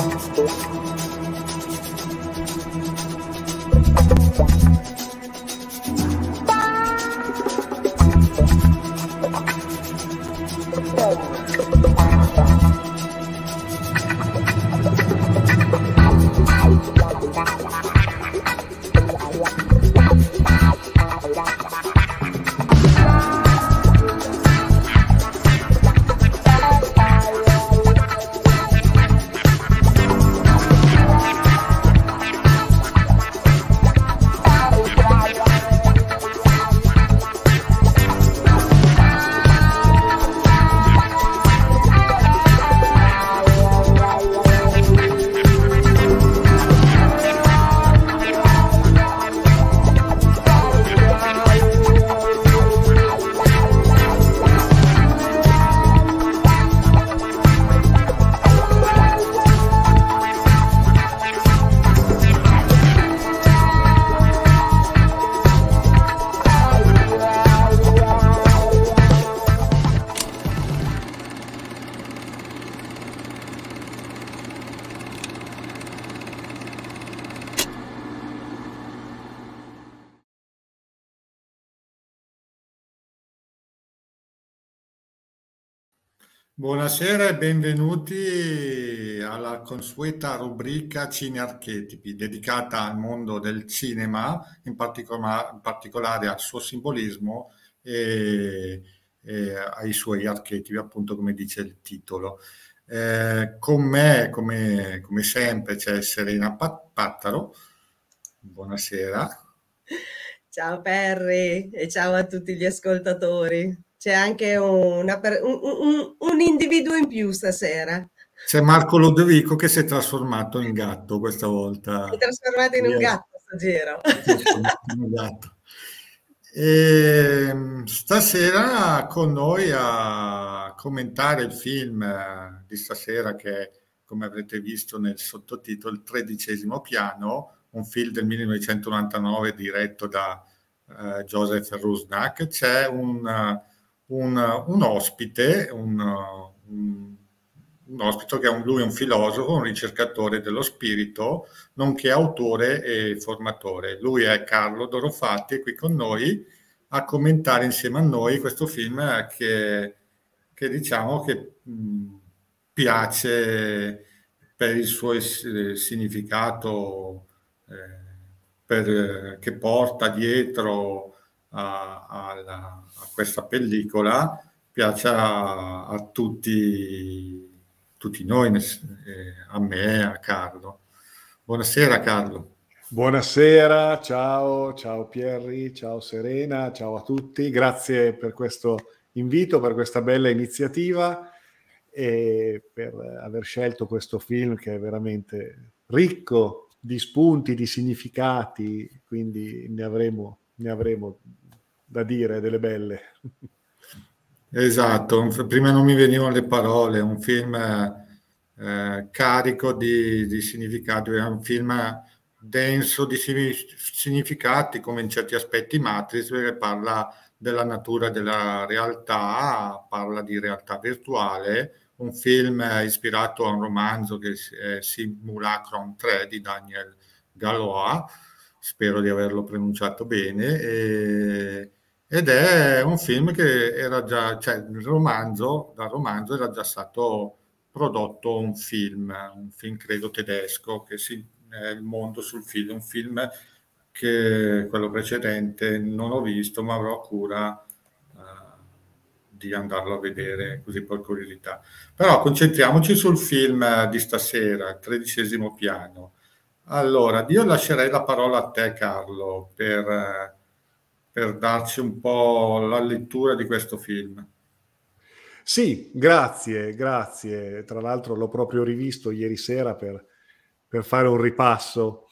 Thank Buonasera e benvenuti alla consueta rubrica Cine Archetipi dedicata al mondo del cinema, in, particola in particolare al suo simbolismo e, e, ai suoi archetipi, appunto come dice il titolo. Eh, con me, come, come sempre, c'è Serena Pattaro. Buonasera. Ciao Perry e ciao a tutti gli ascoltatori c'è anche una, un, un, un, individuo in più stasera. C'è Marco Lodovico che si è trasformato in gatto questa volta. Si è trasformato in un gatto stasera. Un gatto. E ehm, stasera con noi a commentare il film eh, di stasera che come avrete visto nel sottotitolo Il tredicesimo piano, un film del 1999 diretto da eh, Joseph Rusnak, c'è un un, un ospite, un, un, ospite che è un, lui è un filosofo, un ricercatore dello spirito, nonché autore e formatore. Lui è Carlo Dorofatti, è qui con noi a commentare insieme a noi questo film che, che diciamo che piace per il suo eh, significato, eh, per, che porta dietro a, a, a questa pellicola piace a, a tutti, tutti, noi, eh, a me, a Carlo. Buonasera Carlo. Buonasera, ciao, ciao Pierri, ciao Serena, ciao a tutti, grazie per questo invito, per questa bella iniziativa e per aver scelto questo film che è veramente ricco di spunti, di significati, quindi ne avremo, ne avremo da dire, delle belle. Esatto, prima non mi venivano le parole, un film eh, carico di, di significato, un film denso di significati come in certi aspetti Matrix, perché parla della natura della realtà, parla di realtà virtuale, un film ispirato a un romanzo che è Simulacron 3 di Daniel Galois, spero di averlo pronunciato bene. E ed è un film che era già, cioè il romanzo, dal romanzo era già stato prodotto un film, un film credo tedesco, che si, eh, Il mondo sul figlio, un film che quello precedente non ho visto ma avrò cura eh, di andarlo a vedere così per curiosità. Però concentriamoci sul film di stasera, il tredicesimo piano. Allora, io lascerei la parola a te Carlo per eh, per darci un po' la lettura di questo film. Sì, grazie, grazie. Tra l'altro l'ho proprio rivisto ieri sera per, per fare un ripasso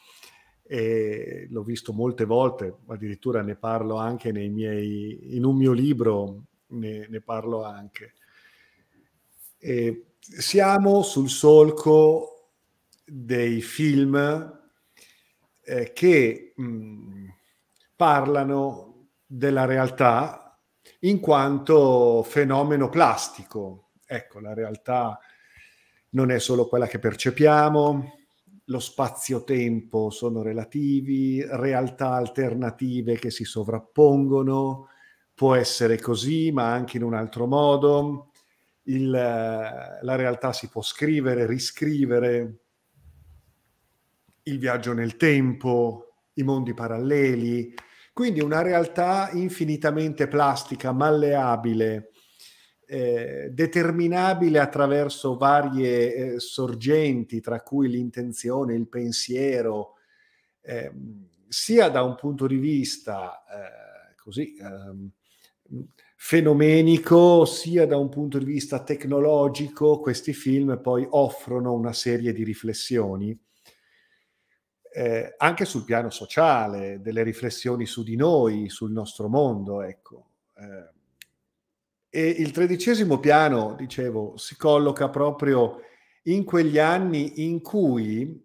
e l'ho visto molte volte, addirittura ne parlo anche nei miei, in un mio libro ne, ne parlo anche. E siamo sul solco dei film eh, che mh, mm, parlano della realtà in quanto fenomeno plastico. Ecco, la realtà non è solo quella che percepiamo, lo spazio-tempo sono relativi, realtà alternative che si sovrappongono, può essere così, ma anche in un altro modo. Il, eh, la realtà si può scrivere, riscrivere, il viaggio nel tempo, i mondi paralleli, quindi una realtà infinitamente plastica, malleabile, eh, determinabile attraverso varie eh, sorgenti, tra cui l'intenzione, il pensiero, eh, sia da un punto di vista eh, così ehm, fenomenico, sia da un punto di vista tecnologico, questi film poi offrono una serie di riflessioni eh, anche sul piano sociale, delle riflessioni su di noi, sul nostro mondo. Ecco. Eh, e il tredicesimo piano, dicevo, si colloca proprio in quegli anni in cui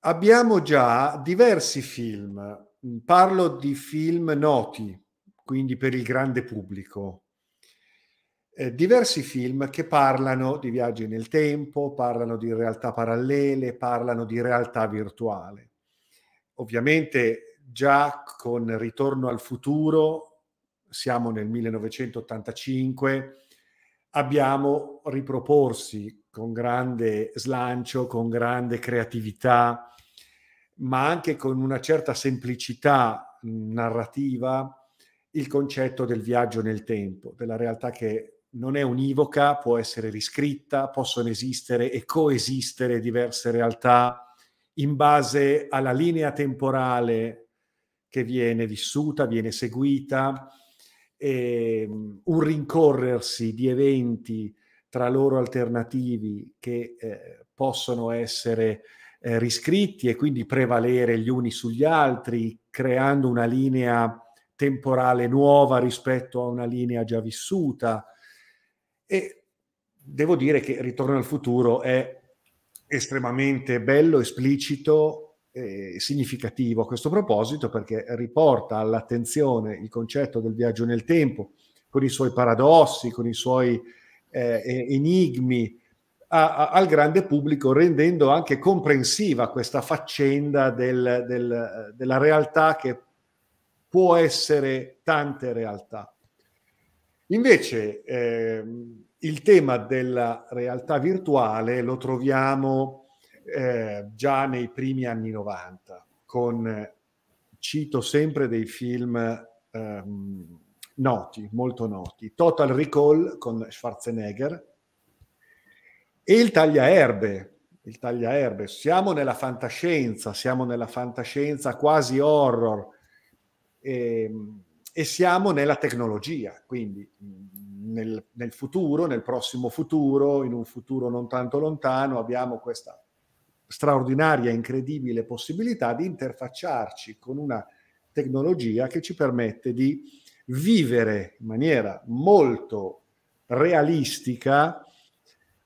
abbiamo già diversi film, parlo di film noti, quindi per il grande pubblico, eh, diversi film che parlano di viaggi nel tempo, parlano di realtà parallele, parlano di realtà virtuale. Ovviamente già con Ritorno al futuro, siamo nel 1985, abbiamo riproporsi con grande slancio, con grande creatività, ma anche con una certa semplicità narrativa il concetto del viaggio nel tempo, della realtà che non è univoca, può essere riscritta, possono esistere e coesistere diverse realtà in base alla linea temporale che viene vissuta, viene seguita, ehm, un rincorrersi di eventi tra loro alternativi che eh, possono essere eh, riscritti e quindi prevalere gli uni sugli altri, creando una linea temporale nuova rispetto a una linea già vissuta e devo dire che Ritorno al futuro è estremamente bello, esplicito e significativo a questo proposito perché riporta all'attenzione il concetto del viaggio nel tempo con i suoi paradossi, con i suoi eh, enigmi a, a, al grande pubblico, rendendo anche comprensiva questa faccenda del, del, della realtà che può essere tante realtà. Invece eh, il tema della realtà virtuale lo troviamo eh, già nei primi anni 90, con, cito sempre dei film ehm, noti, molto noti, Total Recall con Schwarzenegger e il tagliaerbe. Il tagliaerbe. Siamo nella fantascienza, siamo nella fantascienza quasi horror. Ehm, e siamo nella tecnologia, quindi mm, nel, nel, futuro, nel prossimo futuro, in un futuro non tanto lontano, abbiamo questa straordinaria, incredibile possibilità di interfacciarci con una tecnologia che ci permette di vivere in maniera molto realistica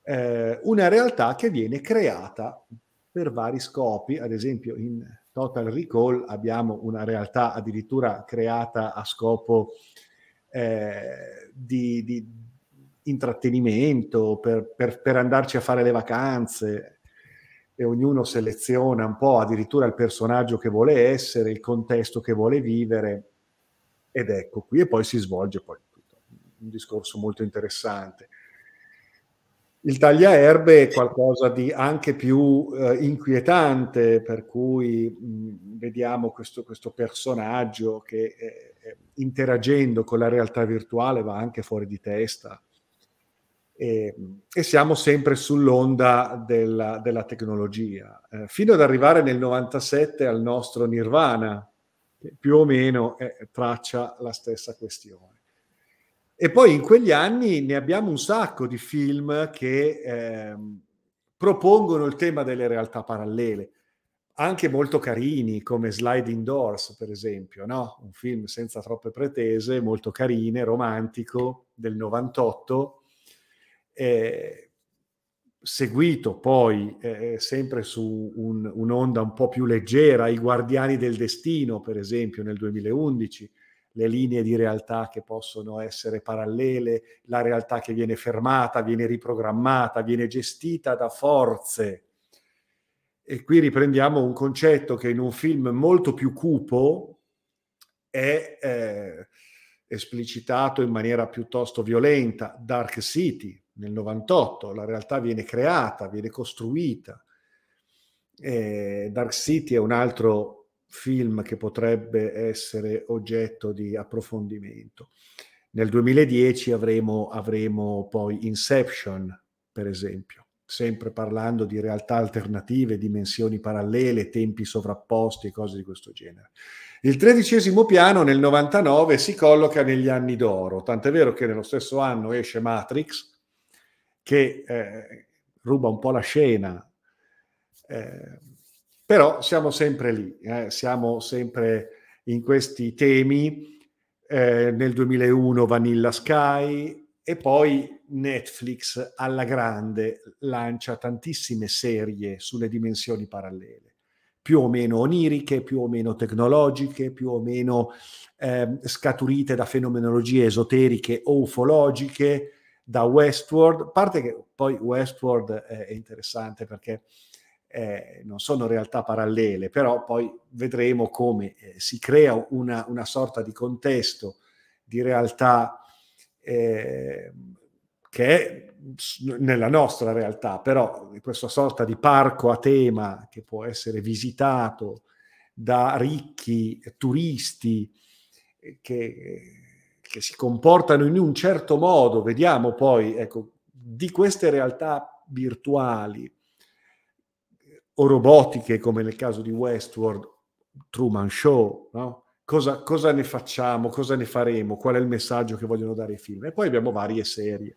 eh, una realtà che viene creata per vari scopi, ad esempio in Total Recall abbiamo una realtà addirittura creata a scopo eh, di, di, intrattenimento, per, per, per andarci a fare le vacanze e ognuno seleziona un po' addirittura il personaggio che vuole essere, il contesto che vuole vivere ed ecco qui e poi si svolge poi un discorso molto interessante. Il tagliaerbe è qualcosa di anche più eh, inquietante, per cui mh, vediamo questo, questo, personaggio che eh, eh, interagendo con la realtà virtuale va anche fuori di testa. E, e siamo sempre sull'onda della, della tecnologia, eh, fino ad arrivare nel 97 al nostro Nirvana, che più o meno eh, traccia la stessa questione. E poi in quegli anni ne abbiamo un sacco di film che eh, propongono il tema delle realtà parallele, anche molto carini come Sliding Doors, per esempio, no? un film senza troppe pretese, molto carine, romantico, del 98, eh, seguito poi eh, sempre su un, un'onda un po' più leggera, I Guardiani del Destino, per esempio, nel 2011 le linee di realtà che possono essere parallele, la realtà che viene fermata, viene riprogrammata, viene gestita da forze. E qui riprendiamo un concetto che in un film molto più cupo è eh, esplicitato in maniera piuttosto violenta, Dark City nel 98, la realtà viene creata, viene costruita. Eh, Dark City è un altro film che potrebbe essere oggetto di approfondimento. Nel 2010 avremo, avremo poi Inception, per esempio, sempre parlando di realtà alternative, dimensioni parallele, tempi sovrapposti e cose di questo genere. Il tredicesimo piano nel 99 si colloca negli anni d'oro, tant'è vero che nello stesso anno esce Matrix, che eh, ruba un po' la scena. Eh, però siamo sempre lì, eh, siamo sempre in questi temi. Eh, nel 2001 Vanilla Sky e poi Netflix alla grande lancia tantissime serie sulle dimensioni parallele, più o meno oniriche, più o meno tecnologiche, più o meno eh, scaturite da fenomenologie esoteriche o ufologiche, da Westworld, a parte che poi Westworld è interessante perché eh, non sono realtà parallele, però poi vedremo come eh, si crea una, una, sorta di contesto di realtà eh, che è nella nostra realtà, però questa sorta di parco a tema che può essere visitato da ricchi turisti eh, che, che si comportano in un certo modo, vediamo poi ecco, di queste realtà virtuali o robotiche come nel caso di Westworld, Truman Show, no? cosa, cosa, ne facciamo, cosa ne faremo, qual è il messaggio che vogliono dare ai film. E poi abbiamo varie serie.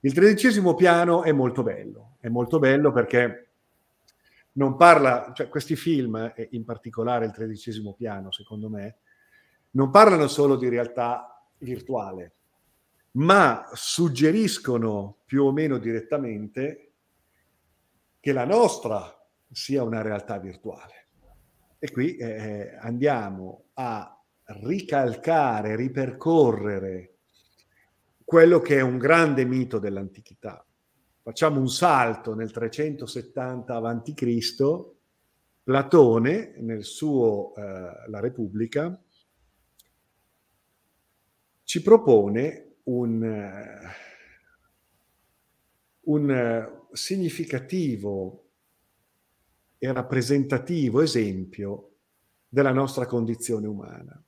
Il tredicesimo piano è molto bello, è molto bello perché non parla, cioè questi film, e in particolare il tredicesimo piano, secondo me, non parlano solo di realtà virtuale, ma suggeriscono più o meno direttamente che la nostra sia una realtà virtuale. E qui eh, eh, andiamo a ricalcare, ripercorrere quello che è un grande mito dell'antichità. Facciamo un salto nel 370 a.C. Platone, nel suo eh, La Repubblica, ci propone un, eh, un eh, significativo e rappresentativo esempio della nostra condizione umana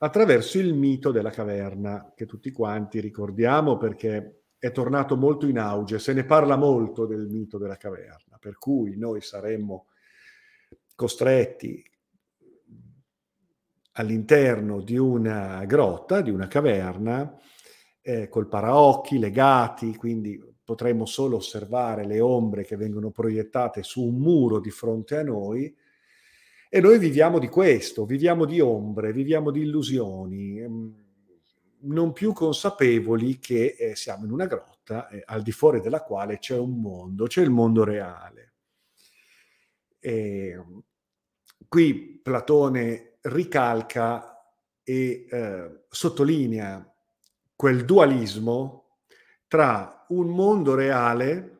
attraverso il mito della caverna che tutti quanti ricordiamo perché è tornato molto in auge, se ne parla molto del mito della caverna, per cui noi saremmo costretti all'interno di una grotta, di una caverna, eh, col paraocchi legati, quindi potremmo solo osservare le ombre che vengono proiettate su un muro di fronte a noi e noi viviamo di questo, viviamo di ombre, viviamo di illusioni, ehm, non più consapevoli che eh, siamo in una grotta eh, al di fuori della quale c'è un mondo, c'è il mondo reale. E, ehm, qui Platone ricalca e eh, sottolinea quel dualismo tra un mondo reale,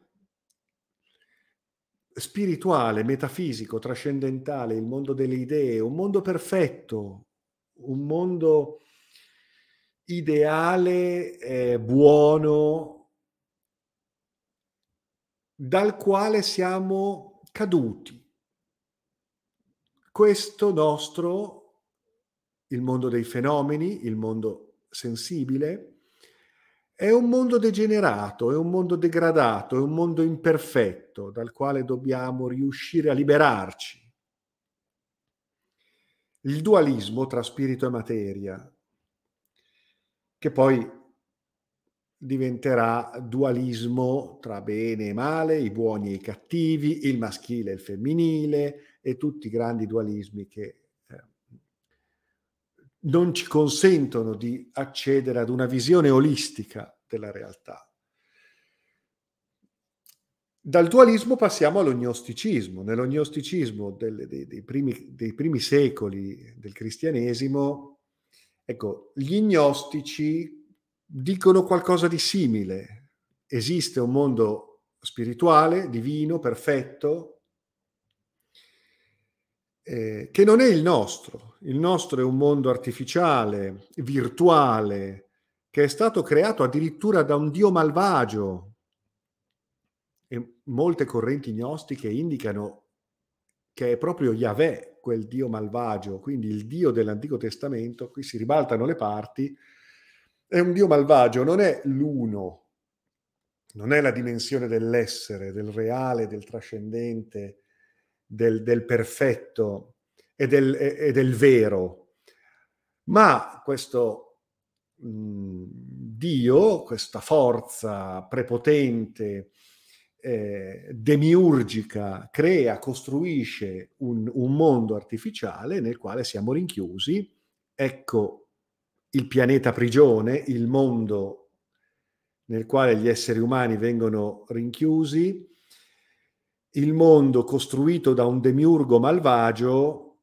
spirituale, metafisico, trascendentale, il mondo delle idee, un mondo perfetto, un mondo ideale, eh, buono, dal quale siamo caduti. Questo nostro, il mondo dei fenomeni, il mondo sensibile, è un mondo degenerato, è un mondo degradato, è un mondo imperfetto dal quale dobbiamo riuscire a liberarci. Il dualismo tra spirito e materia, che poi diventerà dualismo tra bene e male, i buoni e i cattivi, il maschile e il femminile e tutti i grandi dualismi che non ci consentono di accedere ad una visione olistica della realtà. Dal dualismo passiamo all'ognosticismo. Nell'ognosticismo dei, dei, primi, dei primi secoli del cristianesimo, ecco, gli gnostici dicono qualcosa di simile. Esiste un mondo spirituale, divino, perfetto, eh, che non è il nostro. Il nostro è un mondo artificiale, virtuale, che è stato creato addirittura da un dio malvagio. E molte correnti gnostiche indicano che è proprio Yahweh quel dio malvagio, quindi il dio dell'Antico Testamento, qui si ribaltano le parti, è un dio malvagio, non è l'uno, non è la dimensione dell'essere, del reale, del trascendente, del, del perfetto e del, e del, vero. Ma questo mh, Dio, questa forza prepotente, eh, demiurgica, crea, costruisce un, un mondo artificiale nel quale siamo rinchiusi. Ecco il pianeta prigione, il mondo nel quale gli esseri umani vengono rinchiusi, il mondo costruito da un demiurgo malvagio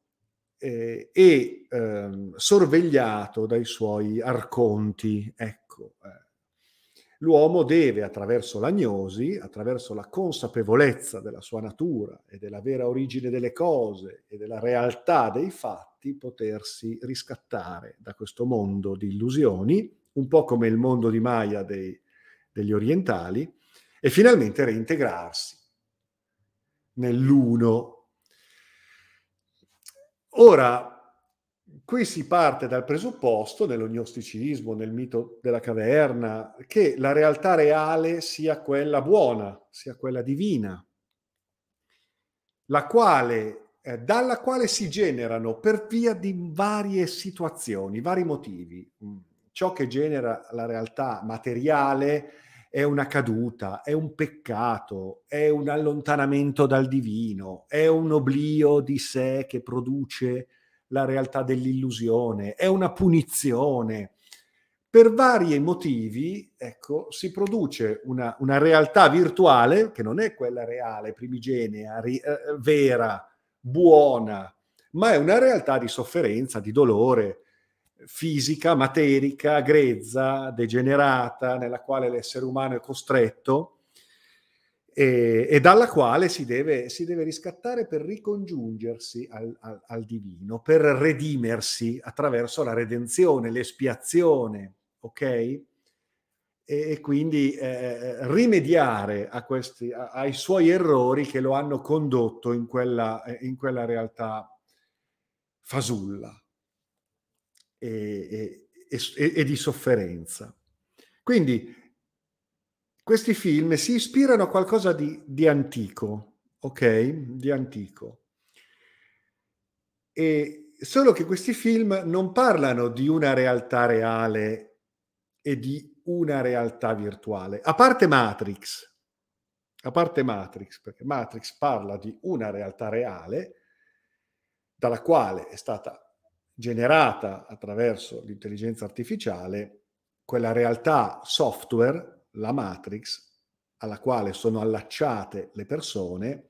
eh, e ehm, sorvegliato dai suoi arconti. Ecco, eh. l'uomo deve, attraverso l'agnosi, attraverso la consapevolezza della sua natura e della vera origine delle cose e della realtà dei fatti, potersi riscattare da questo mondo di illusioni, un po' come il mondo di Maya dei, degli orientali, e finalmente reintegrarsi nell'uno. Ora, qui si parte dal presupposto, nello gnosticismo, nel mito della caverna, che la realtà reale sia quella buona, sia quella divina, la quale, eh, dalla quale si generano per via di varie situazioni, vari motivi. Mm, ciò che genera la realtà materiale è una caduta, è un peccato, è un allontanamento dal divino, è un oblio di sé che produce la realtà dell'illusione, è una punizione. Per vari motivi, ecco, si produce una, una realtà virtuale che non è quella reale, primigenia, ri, eh, vera, buona, ma è una realtà di sofferenza, di dolore, fisica, materica, grezza, degenerata, nella quale l'essere umano è costretto e, e dalla quale si deve, si deve, riscattare per ricongiungersi al, al, al divino, per redimersi attraverso la redenzione, l'espiazione, ok? e, quindi eh, eh, rimediare a questi, a, ai suoi errori che lo hanno condotto in quella, in quella realtà fasulla e, e, e, e di sofferenza. Quindi questi film si ispirano a qualcosa di, di antico, ok? Di antico. E solo che questi film non parlano di una realtà reale e di una realtà virtuale, a parte Matrix, a parte Matrix, perché Matrix parla di una realtà reale dalla quale è stata generata attraverso l'intelligenza artificiale, quella realtà software, la matrix, alla quale sono allacciate le persone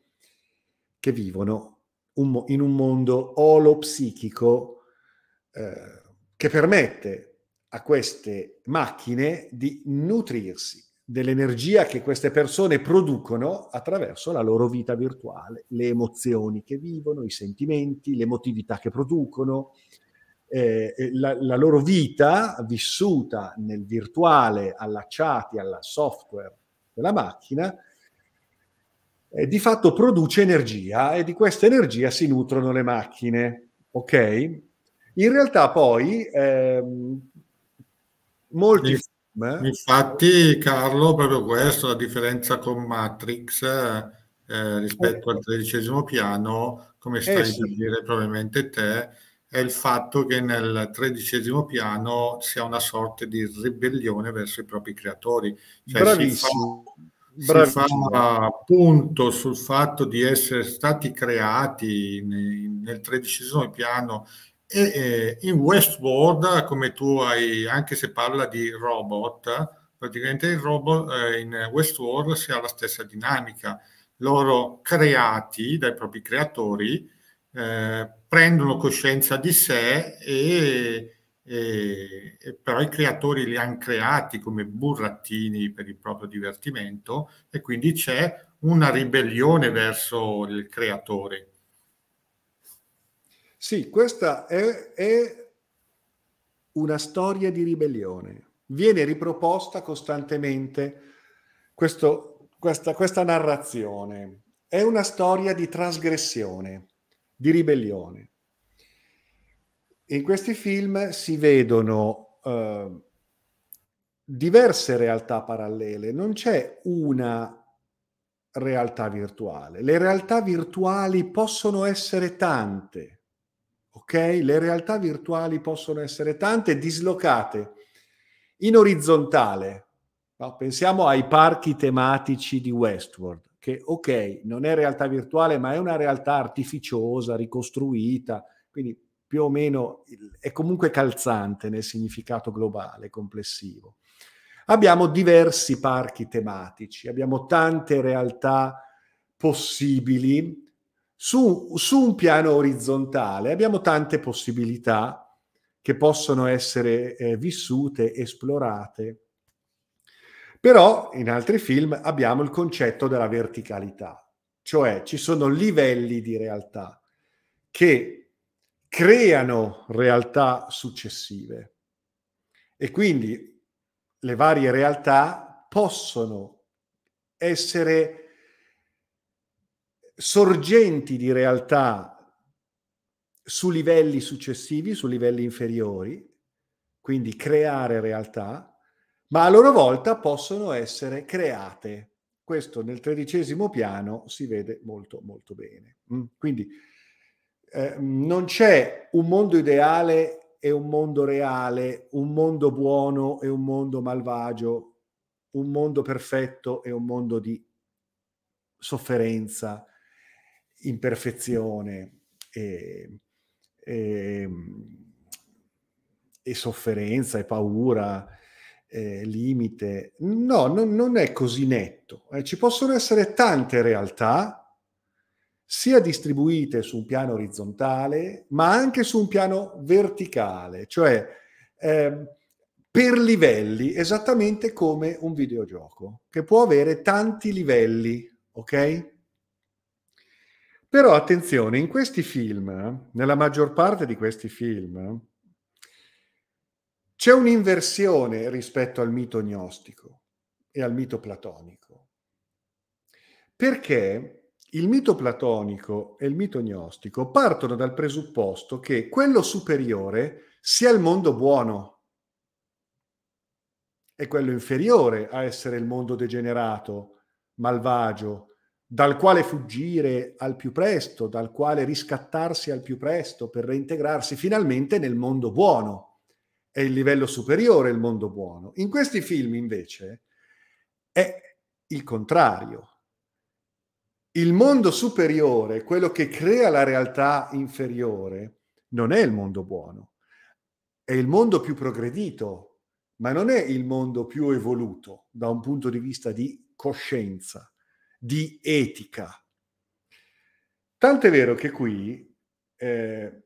che vivono un, in un mondo olopsichico eh, che permette a queste macchine di nutrirsi dell'energia che queste persone producono attraverso la loro vita virtuale, le emozioni che vivono, i sentimenti, le emotività che producono, eh, la, la, loro vita vissuta nel virtuale, allacciati al software della macchina, eh, di fatto produce energia e di questa energia si nutrono le macchine. Ok? In realtà poi ehm, molti Beh. Infatti, Carlo, proprio questo, la differenza con Matrix eh, eh rispetto eh. al tredicesimo piano, come eh, stai eh, sì. per dire probabilmente te, è il fatto che nel tredicesimo piano sia una sorta di ribellione verso i propri creatori. Cioè, Bravissimo. Si fa, Bravissimo. punto sul fatto di essere stati creati nel tredicesimo piano e eh, in Westworld, come tu hai, anche se parla di robot, praticamente il robot eh, in Westworld si ha la stessa dinamica. Loro creati dai propri creatori eh, prendono coscienza di sé e, e, e, però i creatori li hanno creati come burattini per il proprio divertimento e quindi c'è una ribellione verso il creatore sì, questa è, è una storia di ribellione. Viene riproposta costantemente questo, questa, questa narrazione. È una storia di trasgressione, di ribellione. In questi film si vedono eh, diverse realtà parallele, non c'è una realtà virtuale. Le realtà virtuali possono essere tante, Ok? Le realtà virtuali possono essere tante, dislocate in orizzontale. No? Pensiamo ai parchi tematici di Westworld, che ok, non è realtà virtuale, ma è una realtà artificiosa, ricostruita, quindi più o meno è comunque calzante nel significato globale complessivo. Abbiamo diversi parchi tematici, abbiamo tante realtà possibili su, su un piano orizzontale abbiamo tante possibilità che possono essere eh, vissute, esplorate. Però in altri film abbiamo il concetto della verticalità, cioè ci sono livelli di realtà che creano realtà successive e quindi le varie realtà possono essere sorgenti di realtà su livelli successivi, su livelli inferiori, quindi creare realtà, ma a loro volta possono essere create. Questo nel tredicesimo piano si vede molto molto bene. Mm? Quindi eh, non c'è un mondo ideale e un mondo reale, un mondo buono e un mondo malvagio, un mondo perfetto e un mondo di sofferenza, imperfezione e, e, e sofferenza e paura, eh, limite. No, non, non, è così netto. Eh, ci possono essere tante realtà, sia distribuite su un piano orizzontale, ma anche su un piano verticale, cioè eh, per livelli, esattamente come un videogioco, che può avere tanti livelli, ok? Però attenzione, in questi film, nella maggior parte di questi film, c'è un'inversione rispetto al mito gnostico e al mito platonico. Perché il mito platonico e il mito gnostico partono dal presupposto che quello superiore sia il mondo buono e quello inferiore a essere il mondo degenerato, malvagio, dal quale fuggire al più presto, dal quale riscattarsi al più presto per reintegrarsi finalmente nel mondo buono. È il livello superiore il mondo buono. In questi film invece è il contrario. Il mondo superiore, quello che crea la realtà inferiore, non è il mondo buono, è il mondo più progredito, ma non è il mondo più evoluto da un punto di vista di coscienza di etica. Tant'è vero che qui eh,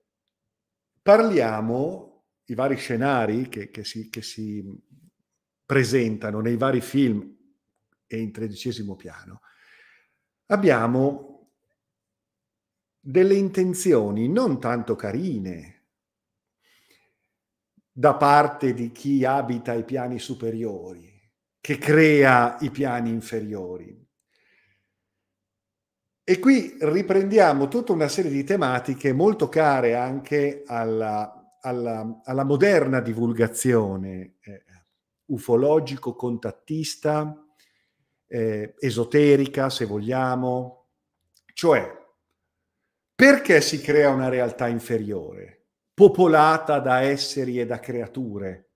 parliamo i vari scenari che, che, si, che si presentano nei vari film e in tredicesimo piano. Abbiamo delle intenzioni non tanto carine da parte di chi abita i piani superiori, che crea i piani inferiori, e qui riprendiamo tutta una serie di tematiche molto care anche alla, alla, alla moderna divulgazione eh, ufologico-contattista, eh, esoterica se vogliamo, cioè perché si crea una realtà inferiore, popolata da esseri e da creature?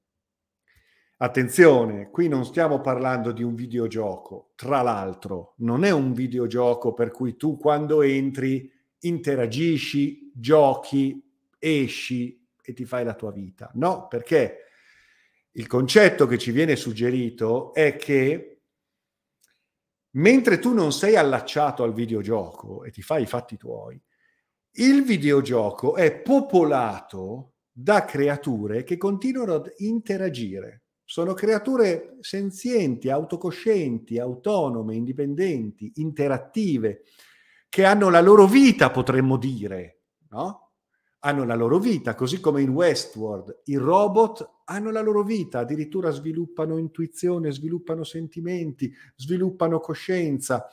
Attenzione, qui non stiamo parlando di un videogioco, tra l'altro non è un videogioco per cui tu quando entri interagisci, giochi, esci e ti fai la tua vita. No, perché il concetto che ci viene suggerito è che mentre tu non sei allacciato al videogioco e ti fai i fatti tuoi, il videogioco è popolato da creature che continuano ad interagire sono creature senzienti, autocoscienti, autonome, indipendenti, interattive, che hanno la loro vita, potremmo dire, no? Hanno la loro vita, così come in Westworld i robot hanno la loro vita, addirittura sviluppano intuizione, sviluppano sentimenti, sviluppano coscienza.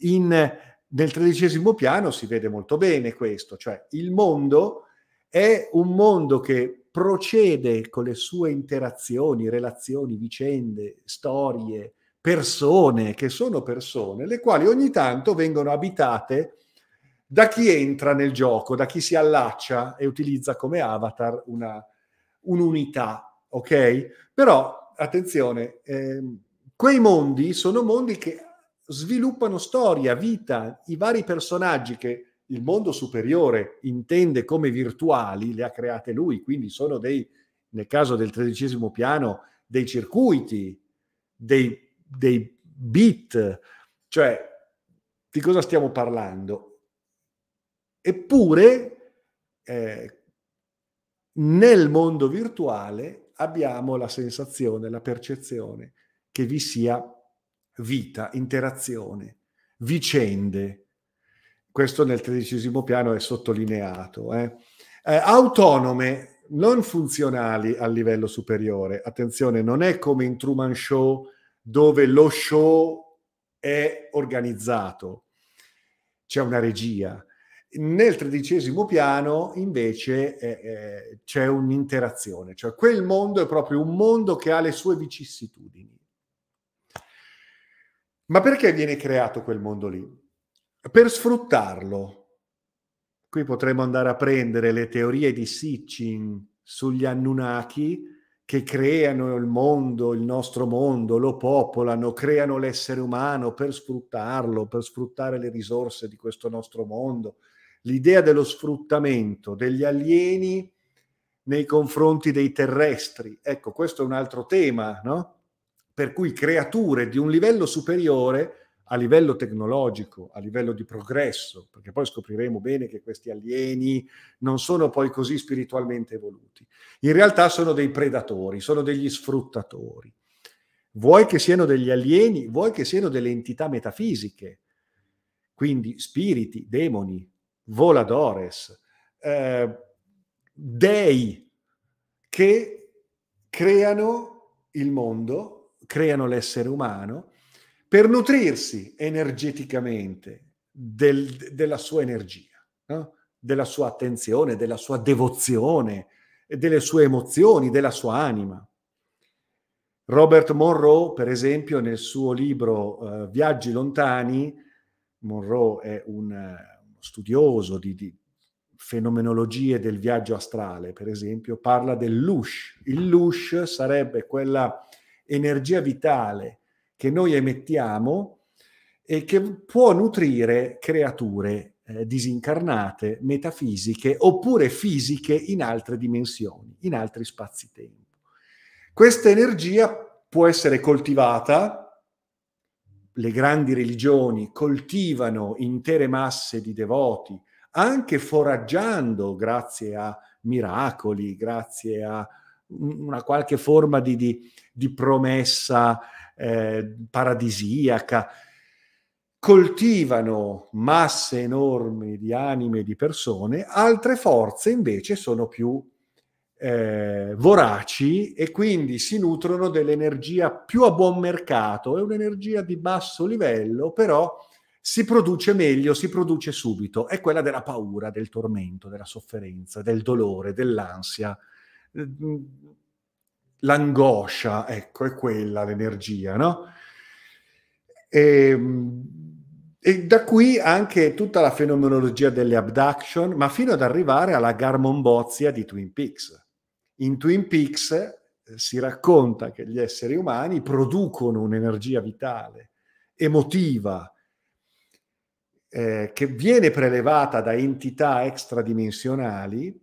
In, nel tredicesimo piano si vede molto bene questo, cioè il mondo è un mondo che procede con le sue interazioni, relazioni, vicende, storie, persone che sono persone, le quali ogni tanto vengono abitate da chi entra nel gioco, da chi si allaccia e utilizza come avatar una, un'unità, ok? Però, attenzione, ehm, quei mondi sono mondi che sviluppano storia, vita, i vari personaggi che il mondo superiore intende come virtuali le ha create lui, quindi sono dei, nel caso del tredicesimo piano, dei circuiti, dei, dei bit, cioè di cosa stiamo parlando? Eppure eh, nel mondo virtuale abbiamo la sensazione, la percezione che vi sia vita, interazione, vicende, questo nel tredicesimo piano è sottolineato. Eh. Eh, autonome, non funzionali a livello superiore. Attenzione, non è come in Truman Show dove lo show è organizzato, c'è una regia. Nel tredicesimo piano invece eh, c'è un'interazione, cioè quel mondo è proprio un mondo che ha le sue vicissitudini. Ma perché viene creato quel mondo lì? per sfruttarlo. Qui potremmo andare a prendere le teorie di Sitchin sugli Anunnaki che creano il mondo, il nostro mondo, lo popolano, creano l'essere umano per sfruttarlo, per sfruttare le risorse di questo nostro mondo. L'idea dello sfruttamento degli alieni nei confronti dei terrestri. Ecco, questo è un altro tema, no? Per cui creature di un livello superiore a livello tecnologico, a livello di progresso, perché poi scopriremo bene che questi alieni non sono poi così spiritualmente evoluti. In realtà sono dei predatori, sono degli sfruttatori. Vuoi che siano degli alieni, vuoi che siano delle entità metafisiche, quindi spiriti, demoni, voladores, eh, dei che creano il mondo, creano l'essere umano per nutrirsi energeticamente del, della sua energia, no? della sua attenzione, della sua devozione, delle sue emozioni, della sua anima. Robert Monroe, per esempio, nel suo libro uh, Viaggi lontani, Monroe è un uh, studioso di, di, fenomenologie del viaggio astrale, per esempio, parla del lush. Il lush sarebbe quella energia vitale che noi emettiamo e che può nutrire creature eh, disincarnate, metafisiche oppure fisiche in altre dimensioni, in altri spazi-tempo. Questa energia può essere coltivata, le grandi religioni coltivano intere masse di devoti, anche foraggiando grazie a miracoli, grazie a una qualche forma di, di, di promessa eh, paradisiaca, coltivano masse enormi di anime e di persone, altre forze invece sono più eh, voraci e quindi si nutrono dell'energia più a buon mercato, è un'energia di basso livello, però si produce meglio, si produce subito, è quella della paura, del tormento, della sofferenza, del dolore, dell'ansia, l'angoscia, ecco, è quella l'energia, no? E, e, da qui anche tutta la fenomenologia delle abduction, ma fino ad arrivare alla garmonbozia di Twin Peaks. In Twin Peaks eh, si racconta che gli esseri umani producono un'energia vitale, emotiva, eh, che viene prelevata da entità extradimensionali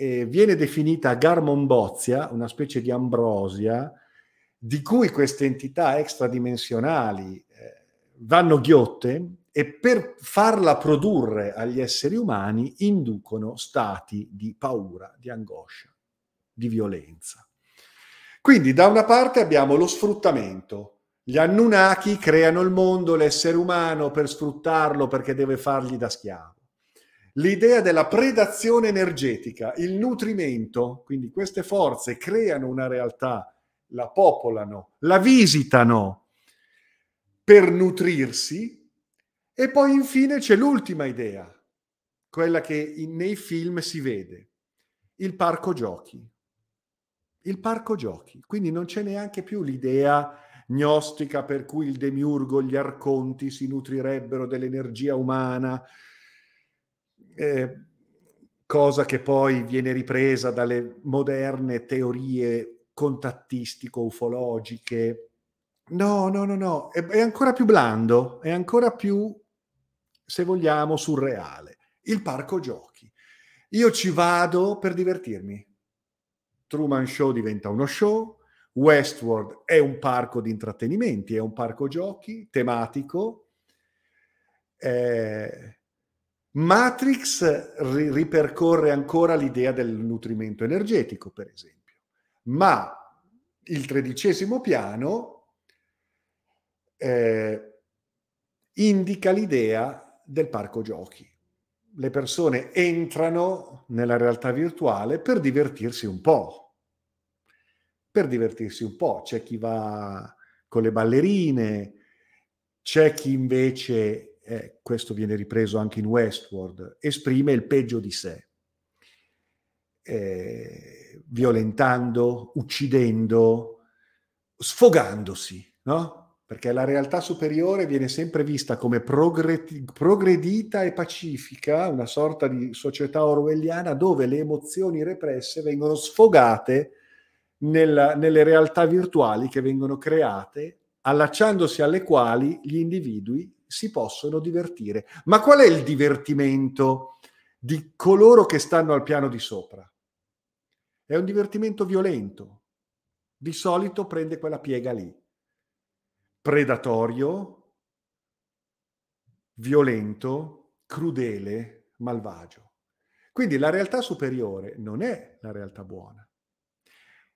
eh, viene definita Garmonbozia, una specie di ambrosia, di cui queste entità extradimensionali eh, vanno ghiotte e per farla produrre agli esseri umani inducono stati di paura, di angoscia, di violenza. Quindi da una parte abbiamo lo sfruttamento, gli Anunnaki creano il mondo, l'essere umano per sfruttarlo perché deve fargli da schiavo. L'idea della predazione energetica, il nutrimento, quindi queste forze creano una realtà, la popolano, la visitano per nutrirsi e poi infine c'è l'ultima idea, quella che in, nei film si vede, il parco giochi. Il parco giochi, quindi non c'è neanche più l'idea gnostica per cui il demiurgo, gli arconti si nutrirebbero dell'energia umana, eh, cosa che poi viene ripresa dalle moderne teorie contattistico-ufologiche. No, no, no, no, è, è ancora più blando, è ancora più, se vogliamo, surreale. Il parco giochi. Io ci vado per divertirmi. Truman Show diventa uno show, Westworld è un parco di intrattenimenti, è un parco giochi tematico. Eh, Matrix ri- ripercorre ancora l'idea del nutrimento energetico, per esempio, ma il tredicesimo piano eh, indica l'idea del parco giochi. Le persone entrano nella realtà virtuale per divertirsi un po'. Per divertirsi un po'. C'è chi va con le ballerine, c'è chi invece eh, questo viene ripreso anche in Westworld, esprime il peggio di sé, eh, violentando, uccidendo, sfogandosi, no? Perché la realtà superiore viene sempre vista come progredi- progredita e pacifica, una sorta di società orwelliana dove le emozioni represse vengono sfogate nella, nelle realtà virtuali che vengono create allacciandosi alle quali gli individui si possono divertire. Ma qual è il divertimento di coloro che stanno al piano di sopra? È un divertimento violento. Di solito prende quella piega lì. Predatorio, violento, crudele, malvagio. Quindi la realtà superiore non è la realtà buona.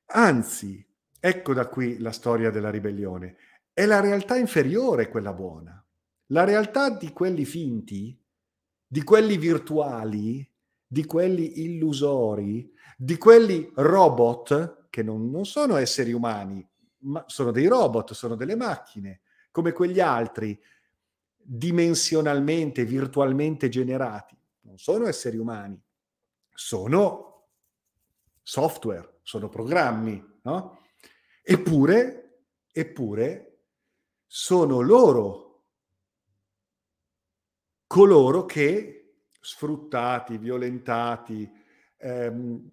Anzi, ecco da qui la storia della ribellione, è la realtà inferiore quella buona. La realtà di quelli finti, di quelli virtuali, di quelli illusori, di quelli robot, che non, non sono esseri umani, ma sono dei robot, sono delle macchine, come quegli altri, dimensionalmente, virtualmente generati. Non sono esseri umani, sono software, sono programmi, no? Eppure, eppure sono loro coloro che, sfruttati, violentati, ehm,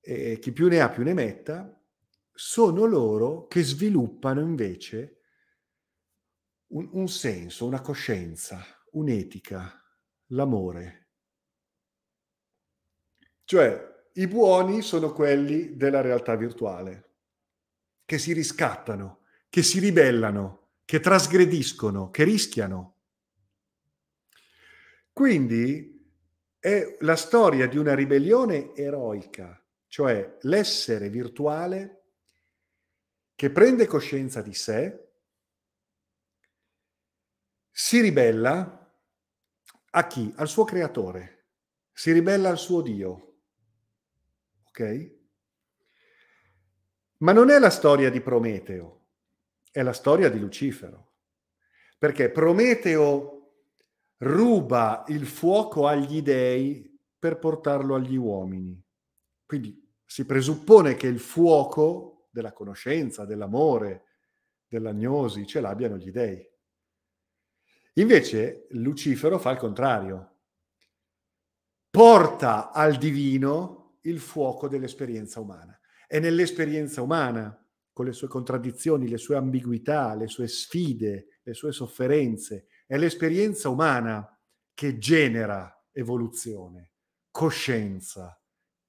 e chi più ne ha più ne metta, sono loro che sviluppano invece un, un senso, una coscienza, un'etica, l'amore. Cioè, i buoni sono quelli della realtà virtuale, che si riscattano, che si ribellano, che trasgrediscono, che rischiano. Quindi è la storia di una ribellione eroica, cioè l'essere virtuale che prende coscienza di sé, si ribella a chi? Al suo creatore, si ribella al suo Dio. Ok? Ma non è la storia di Prometeo, è la storia di Lucifero. Perché Prometeo ruba il fuoco agli dèi per portarlo agli uomini. Quindi si presuppone che il fuoco della conoscenza, dell'amore, dell'agnosi ce l'abbiano gli dèi. Invece Lucifero fa il contrario. Porta al divino il fuoco dell'esperienza umana. E nell'esperienza umana, con le sue contraddizioni, le sue ambiguità, le sue sfide, le sue sofferenze, è l'esperienza umana che genera evoluzione, coscienza,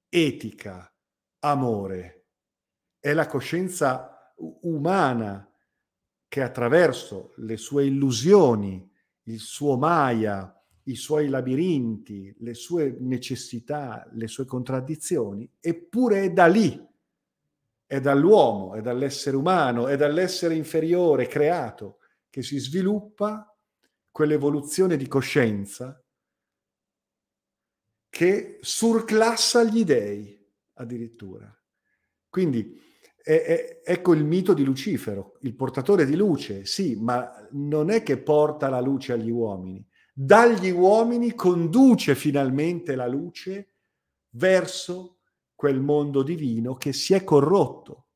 etica, amore. È la coscienza umana che attraverso le sue illusioni, il suo Maya, i suoi labirinti, le sue necessità, le sue contraddizioni, eppure è da lì, è dall'uomo, è dall'essere umano, è dall'essere inferiore creato che si sviluppa quell'evoluzione di coscienza che surclassa gli dèi addirittura. Quindi è, è, ecco il mito di Lucifero, il portatore di luce, sì, ma non è che porta la luce agli uomini, dagli uomini conduce finalmente la luce verso quel mondo divino che si è corrotto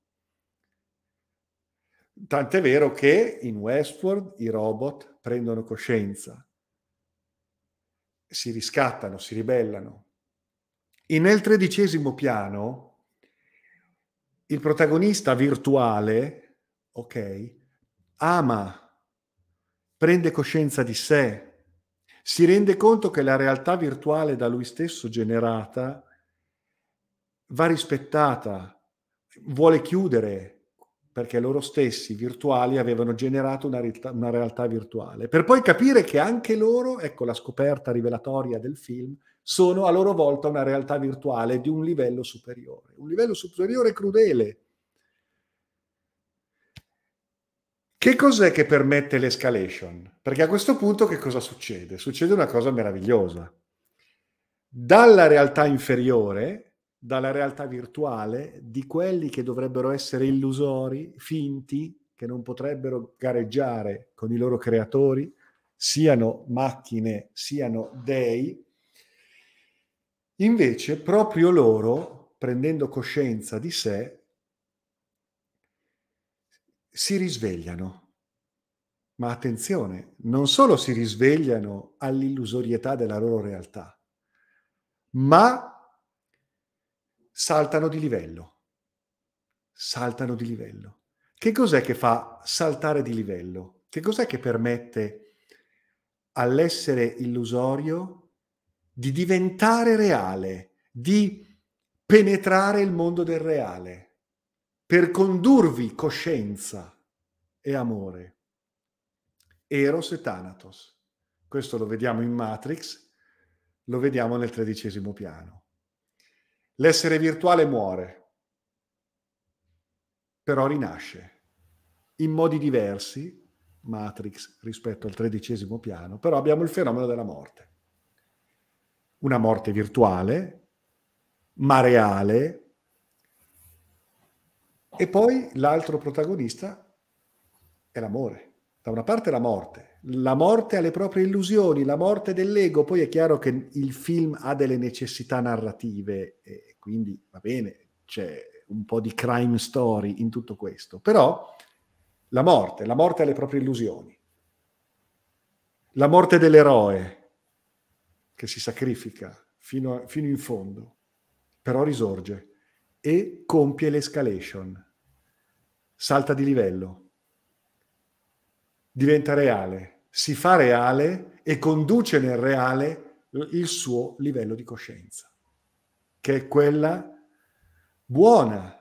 Tant'è vero che in Westworld i robot prendono coscienza, si riscattano, si ribellano. E nel tredicesimo piano il protagonista virtuale, ok, ama, prende coscienza di sé, si rende conto che la realtà virtuale da lui stesso generata va rispettata, vuole chiudere, perché loro stessi virtuali avevano generato una realtà, una realtà virtuale, per poi capire che anche loro, ecco la scoperta rivelatoria del film, sono a loro volta una realtà virtuale di un livello superiore, un livello superiore crudele. Che cos'è che permette l'escalation? Perché a questo punto che cosa succede? Succede una cosa meravigliosa. Dalla realtà inferiore, dalla realtà virtuale di quelli che dovrebbero essere illusori, finti, che non potrebbero gareggiare con i loro creatori, siano macchine, siano dei. Invece, proprio loro, prendendo coscienza di sé, si risvegliano. Ma attenzione, non solo si risvegliano all'illusorietà della loro realtà, ma saltano di livello. Saltano di livello. Che cos'è che fa saltare di livello? Che cos'è che permette all'essere illusorio di diventare reale, di penetrare il mondo del reale, per condurvi coscienza e amore? Eros e Thanatos. Questo lo vediamo in Matrix, lo vediamo nel tredicesimo piano. L'essere virtuale muore, però rinasce in modi diversi, Matrix rispetto al tredicesimo piano, però abbiamo il fenomeno della morte. Una morte virtuale, ma reale, e poi l'altro protagonista è l'amore. Da una parte la morte, la morte alle proprie illusioni, la morte dell'ego, poi è chiaro che il film ha delle necessità narrative quindi va bene, c'è un po' di crime story in tutto questo, però la morte, la morte alle proprie illusioni, la morte dell'eroe che si sacrifica fino, a, fino in fondo, però risorge e compie l'escalation, salta di livello, diventa reale, si fa reale e conduce nel reale il suo livello di coscienza che è quella buona.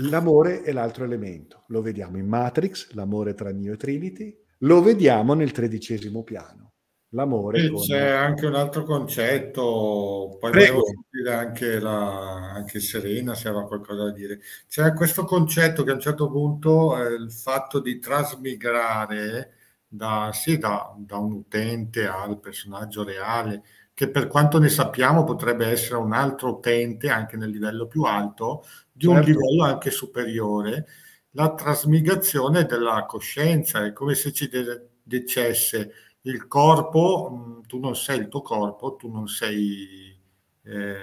L'amore è l'altro elemento, lo vediamo in Matrix, l'amore tra Neo e Trinity, lo vediamo nel tredicesimo piano. L'amore. Con... C'è anche un altro concetto, poi Prego. anche, la, anche Serena se aveva qualcosa da dire. C'è questo concetto che a un certo punto eh, il fatto di trasmigrare da, sì, da, da un utente al personaggio reale, che per quanto ne sappiamo potrebbe essere un altro utente anche nel livello più alto, di un certo. livello anche superiore, la trasmigrazione della coscienza, è come se ci de- dicesse il corpo, tu non sei il tuo corpo, tu non sei eh,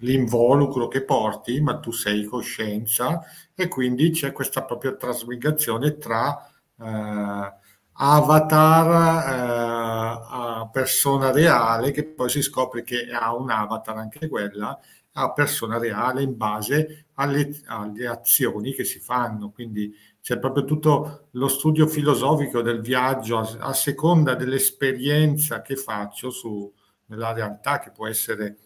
l'involucro che porti, ma tu sei coscienza e quindi c'è questa propria trasmigrazione tra... Eh, avatar eh, a persona reale che poi si scopre che ha un avatar anche quella a persona reale in base alle, alle azioni che si fanno quindi c'è proprio tutto lo studio filosofico del viaggio a, a seconda dell'esperienza che faccio su, nella realtà che può essere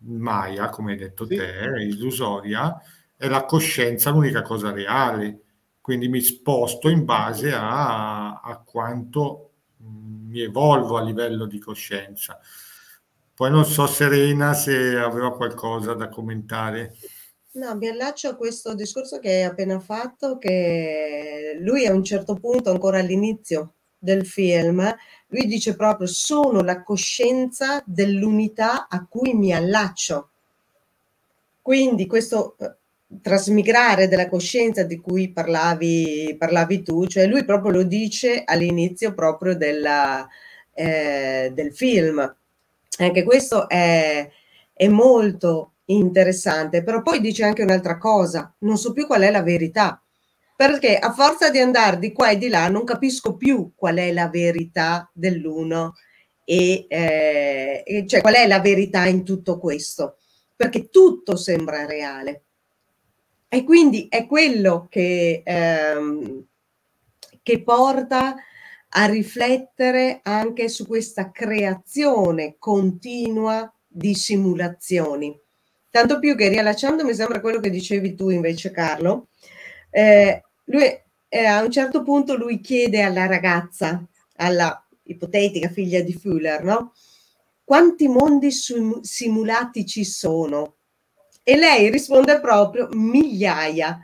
Maya, come hai detto sì. te, illusoria, è la coscienza l'unica cosa reale quindi mi sposto in base a, a quanto mm, mi evolvo a livello di coscienza. Poi non so Serena se aveva qualcosa da commentare. No, mi allaccio a questo discorso che hai appena fatto, che lui a un certo punto, ancora all'inizio del film, lui dice proprio sono la coscienza dell'unità a cui mi allaccio. Quindi questo eh, trasmigrare della coscienza di cui parlavi, parlavi tu, cioè lui proprio lo dice all'inizio proprio della, eh, del film. Anche eh, questo è, è molto interessante, però poi dice anche un'altra cosa, non so più qual è la verità, perché a forza di andare di qua e di là non capisco più qual è la verità dell'uno e eh, cioè qual è la verità in tutto questo, perché tutto sembra reale e quindi è quello che, ehm, che porta a riflettere anche su questa creazione continua di simulazioni. Tanto più che riallacciando mi sembra quello che dicevi tu invece Carlo, eh, lui, eh, a un certo punto lui chiede alla ragazza, alla ipotetica figlia di Fuller, no? quanti mondi simulati ci sono? E lei risponde proprio migliaia,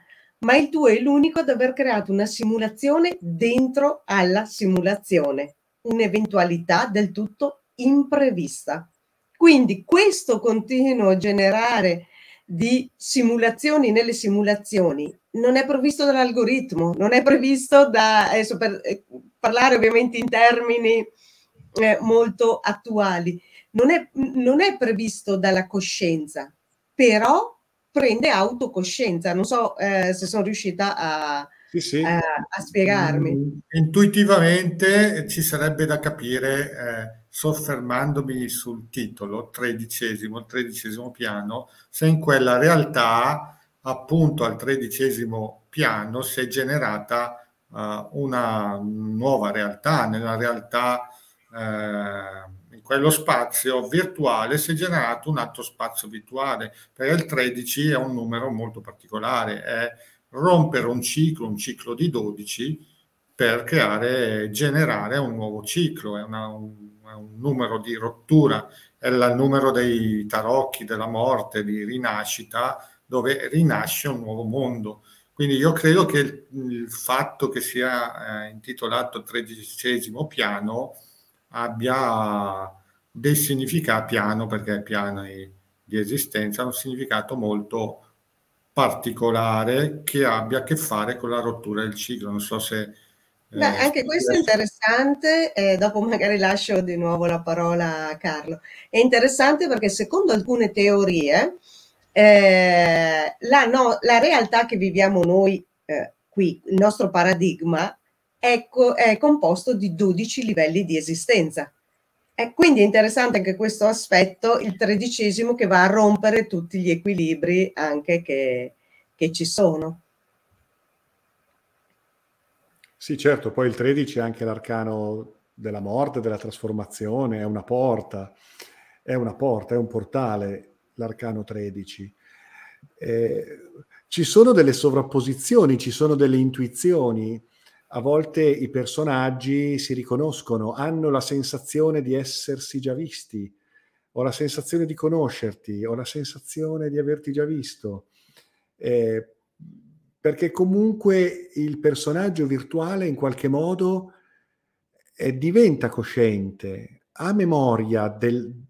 ma il tuo è l'unico ad aver creato una simulazione dentro alla simulazione, un'eventualità del tutto imprevista. Quindi questo continuo generare di simulazioni nelle simulazioni non è previsto dall'algoritmo, non è previsto da, adesso per eh, parlare ovviamente in termini eh, molto attuali, non è, non è previsto dalla coscienza, però prende autocoscienza. Non so eh, se sono riuscita a, sì, sì. A, a, spiegarmi. Mm, intuitivamente ci sarebbe da capire, eh, soffermandomi sul titolo, tredicesimo, tredicesimo piano, se in quella realtà, appunto al tredicesimo piano, si è generata eh, una nuova realtà, nella realtà... Eh, quello spazio virtuale si è generato un altro spazio virtuale, perché il 13 è un numero molto particolare, è rompere un ciclo, un ciclo di 12, per creare, generare un nuovo ciclo, è, una, un, è un numero di rottura, è il numero dei tarocchi, della morte, di rinascita, dove rinasce un nuovo mondo. Quindi io credo che il, il fatto che sia eh, intitolato tredicesimo piano abbia dei significati, piano perché piano di esistenza, ha un significato molto particolare che abbia a che fare con la rottura del ciclo. Non so se... Eh, Beh, anche questo è interessante, eh, dopo magari lascio di nuovo la parola a Carlo. È interessante perché secondo alcune teorie eh, la, no, la realtà che viviamo noi eh, qui, il nostro paradigma, è, co- è composto di 12 livelli di esistenza. E quindi è interessante anche questo aspetto, il tredicesimo, che va a rompere tutti gli equilibri anche che, che ci sono. Sì, certo, poi il 13 è anche l'arcano della morte, della trasformazione, è una porta, è una porta, è un portale, l'arcano 13. Eh, ci sono delle sovrapposizioni, ci sono delle intuizioni a volte i personaggi si riconoscono, hanno la sensazione di essersi già visti, ho la sensazione di conoscerti, ho la sensazione di averti già visto, eh, perché comunque il personaggio virtuale in qualche modo eh, diventa cosciente, ha memoria, del,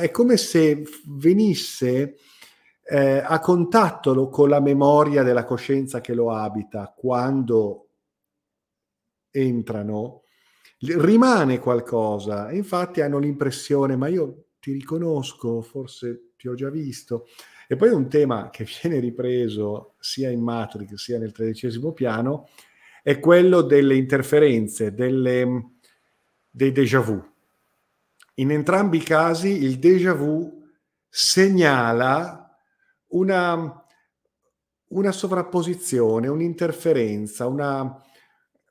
è come se venisse eh, a contatto con la memoria della coscienza che lo abita quando entrano, rimane qualcosa. Infatti hanno l'impressione, ma io ti riconosco, forse ti ho già visto. E poi un tema che viene ripreso sia in Matrix sia nel tredicesimo piano è quello delle interferenze, delle, mm, dei déjà vu. In entrambi i casi il déjà vu segnala una, una sovrapposizione, un'interferenza, una,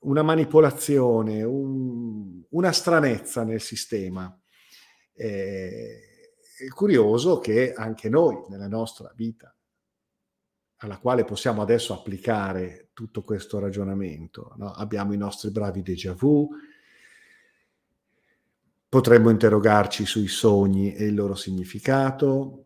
una manipolazione, un, una stranezza nel sistema. Eh, è curioso che anche noi, nella nostra vita, alla quale possiamo adesso applicare tutto questo ragionamento, no? abbiamo i nostri bravi déjà vu, potremmo interrogarci sui sogni e il loro significato,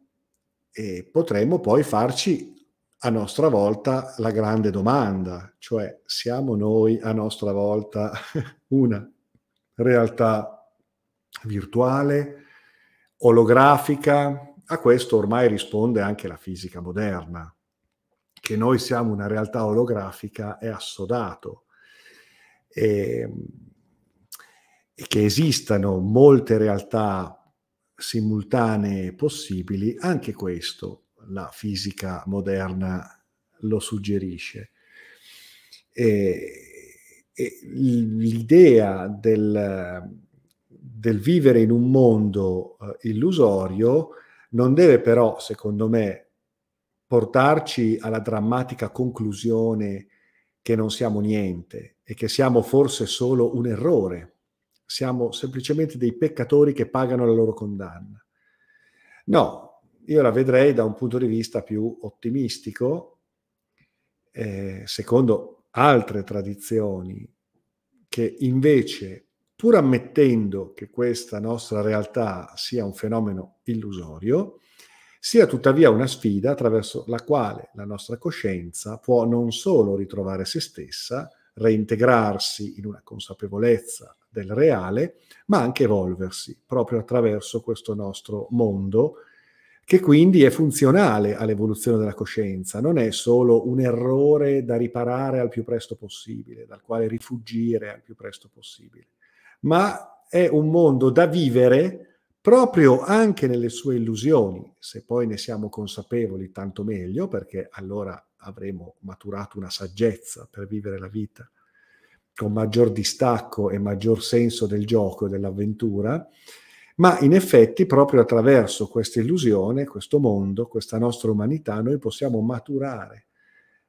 e potremmo poi farci a nostra volta la grande domanda, cioè siamo noi a nostra volta una realtà virtuale, olografica? A questo ormai risponde anche la fisica moderna. Che noi siamo una realtà olografica è assodato. E, ehm, e che esistano molte realtà simultanee possibili, anche questo la fisica moderna lo suggerisce. E, e l'idea del, del, vivere in un mondo eh, illusorio non deve però, secondo me, portarci alla drammatica conclusione che non siamo niente e che siamo forse solo un errore, siamo semplicemente dei peccatori che pagano la loro condanna. No, io la vedrei da un punto di vista più ottimistico, eh, secondo altre tradizioni, che invece, pur ammettendo che questa nostra realtà sia un fenomeno illusorio, sia tuttavia una sfida attraverso la quale la nostra coscienza può non solo ritrovare se stessa, reintegrarsi in una consapevolezza del reale, ma anche evolversi proprio attraverso questo nostro mondo che quindi è funzionale all'evoluzione della coscienza, non è solo un errore da riparare al più presto possibile, dal quale rifugire al più presto possibile, ma è un mondo da vivere proprio anche nelle sue illusioni, se poi ne siamo consapevoli tanto meglio, perché allora avremo maturato una saggezza per vivere la vita con maggior distacco e maggior senso del gioco e dell'avventura, ma in effetti proprio attraverso questa illusione, questo mondo, questa nostra umanità, noi possiamo maturare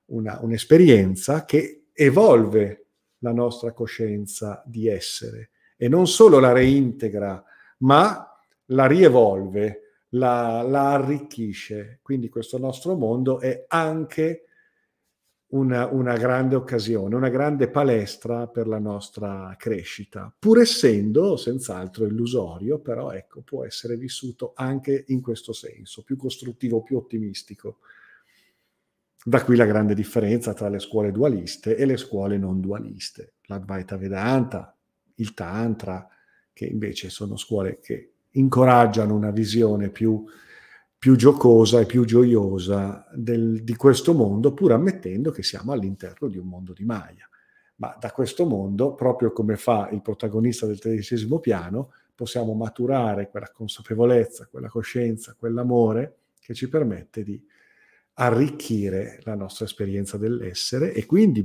una, un'esperienza che evolve la nostra coscienza di essere e non solo la reintegra, ma la rievolve, la, la, arricchisce. Quindi questo nostro mondo è anche una, una, grande occasione, una grande palestra per la nostra crescita, pur essendo senz'altro illusorio, però ecco, può essere vissuto anche in questo senso, più costruttivo, più ottimistico. Da qui la grande differenza tra le scuole dualiste e le scuole non dualiste, l'Advaita Vedanta, il Tantra, che invece sono scuole che incoraggiano una visione più più giocosa e più gioiosa del, di questo mondo, pur ammettendo che siamo all'interno di un mondo di Maya. Ma da questo mondo, proprio come fa il protagonista del tredicesimo piano, possiamo maturare quella consapevolezza, quella coscienza, quell'amore che ci permette di arricchire la nostra esperienza dell'essere e quindi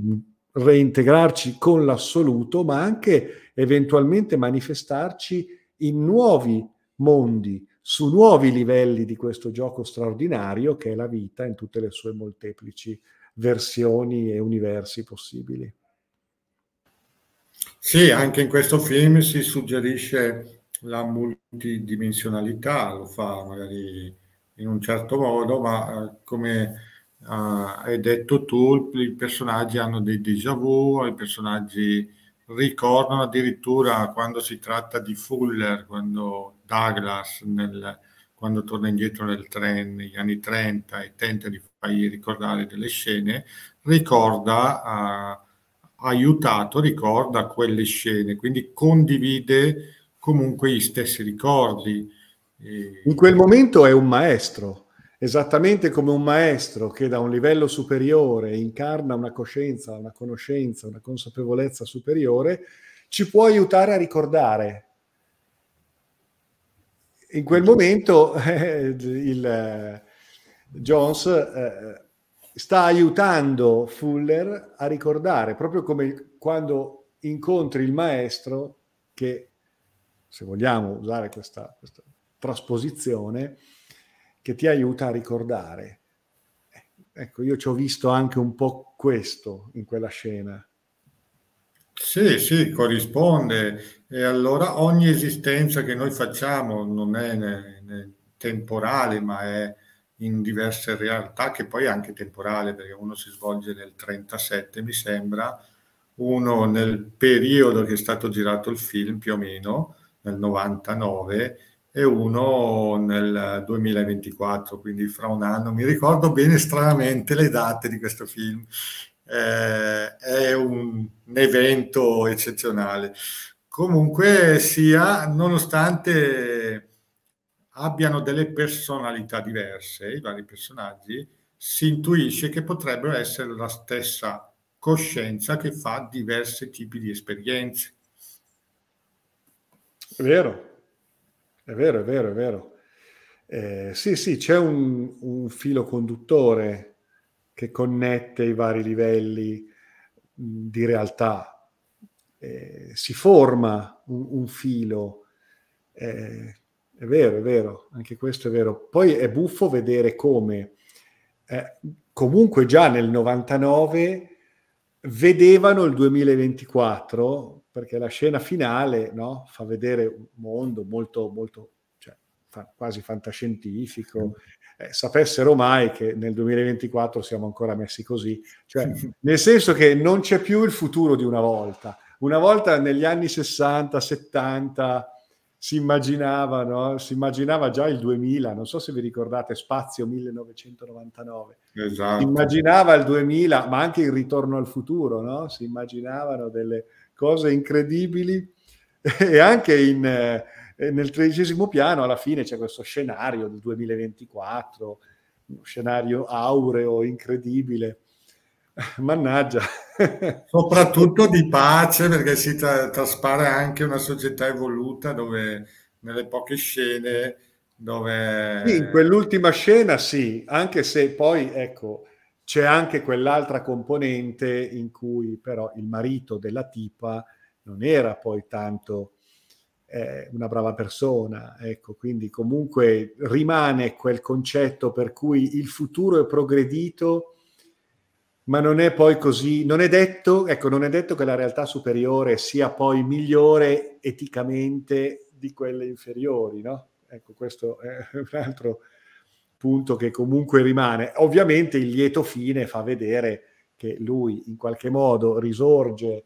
reintegrarci con l'assoluto, ma anche eventualmente manifestarci in nuovi mondi, su nuovi livelli di questo gioco straordinario che è la vita in tutte le sue molteplici versioni e universi possibili. Sì, anche in questo film si suggerisce la multidimensionalità, lo fa magari in un certo modo, ma eh, come uh, hai detto tu, i personaggi hanno dei déjà vu, i personaggi ricordano addirittura quando si tratta di Fuller, quando Douglas, nel, quando torna indietro nel tren negli anni 30 e tenta di fargli ricordare delle scene, ricorda, ha aiutato, ricorda quelle scene, quindi condivide comunque gli stessi ricordi. In quel momento è un maestro. Esattamente come un maestro che da un livello superiore incarna una coscienza, una conoscenza, una consapevolezza superiore, ci può aiutare a ricordare. In quel momento eh, il, eh, Jones eh, sta aiutando Fuller a ricordare, proprio come quando incontri il maestro che, se vogliamo usare questa, questa trasposizione, che ti aiuta a ricordare. Eh, ecco, io ci ho visto anche un po' questo in quella scena. Sì, sì, corrisponde. E allora ogni esistenza che noi facciamo non è né, né temporale, ma è in diverse realtà, che poi è anche temporale, perché uno si svolge nel 37, mi sembra, uno nel periodo che è stato girato il film, più o meno, nel 99, e uno nel 2024, quindi fra un anno. Mi ricordo bene stranamente le date di questo film. Eh, è un, un evento eccezionale. Comunque sia, nonostante abbiano delle personalità diverse, i vari personaggi, si intuisce che potrebbero essere la stessa coscienza che fa diversi tipi di esperienze. È vero, è vero, è vero, è vero. Eh, sì, sì, c'è un, un, filo conduttore che connette i vari livelli mm, di realtà. Eh, si forma un, un filo. Eh, è vero, è vero, anche questo è vero. Poi è buffo vedere come eh, comunque già nel 99 vedevano il 2024 perché la scena finale no, fa vedere un mondo molto, molto cioè, fa, quasi fantascientifico. Mm. Eh, sapessero mai che nel 2024 siamo ancora messi così, cioè, nel senso che non c'è più il futuro di una volta. Una volta negli anni 60, 70 si immaginava, no? si immaginava già il 2000, non so se vi ricordate, Spazio 1999. Esatto. Si immaginava il 2000, ma anche il ritorno al futuro, no? si immaginavano delle, cose incredibili e anche in, eh, eh, nel tredicesimo piano alla fine c'è questo scenario del 2024, uno scenario aureo, incredibile. Mannaggia. Soprattutto di pace perché si tra- traspare anche una società evoluta dove nelle poche scene dove... Sì, in quell'ultima scena sì, anche se poi ecco c'è anche quell'altra componente in cui però il marito della tipa non era poi tanto eh, una brava persona, ecco, quindi comunque rimane quel concetto per cui il futuro è progredito, ma non è poi così, non è detto, ecco, non è detto che la realtà superiore sia poi migliore eticamente di quelle inferiori, no? Ecco, questo è un altro punto che comunque rimane. Ovviamente il lieto fine fa vedere che lui in qualche modo risorge